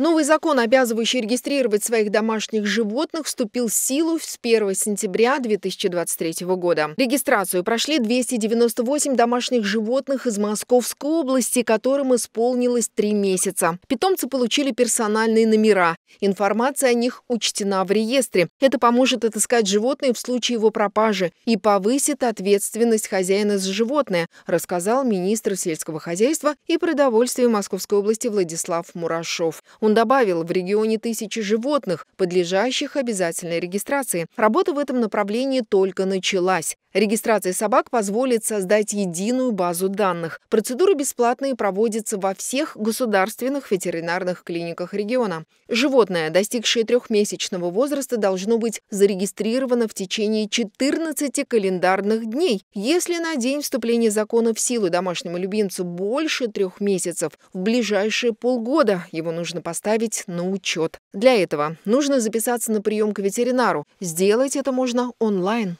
Новый закон, обязывающий регистрировать своих домашних животных, вступил в силу с 1 сентября 2023 года. Регистрацию прошли 298 домашних животных из Московской области, которым исполнилось три месяца. Питомцы получили персональные номера. Информация о них учтена в реестре. Это поможет отыскать животное в случае его пропажи и повысит ответственность хозяина за животное, рассказал министр сельского хозяйства и продовольствия Московской области Владислав Мурашов. Он он добавил, в регионе тысячи животных, подлежащих обязательной регистрации. Работа в этом направлении только началась. Регистрация собак позволит создать единую базу данных. Процедуры бесплатные проводятся во всех государственных ветеринарных клиниках региона. Животное, достигшее трехмесячного возраста, должно быть зарегистрировано в течение 14 календарных дней. Если на день вступления закона в силу домашнему любимцу больше трех месяцев, в ближайшие полгода его нужно поставить на учет. Для этого нужно записаться на прием к ветеринару. Сделать это можно онлайн.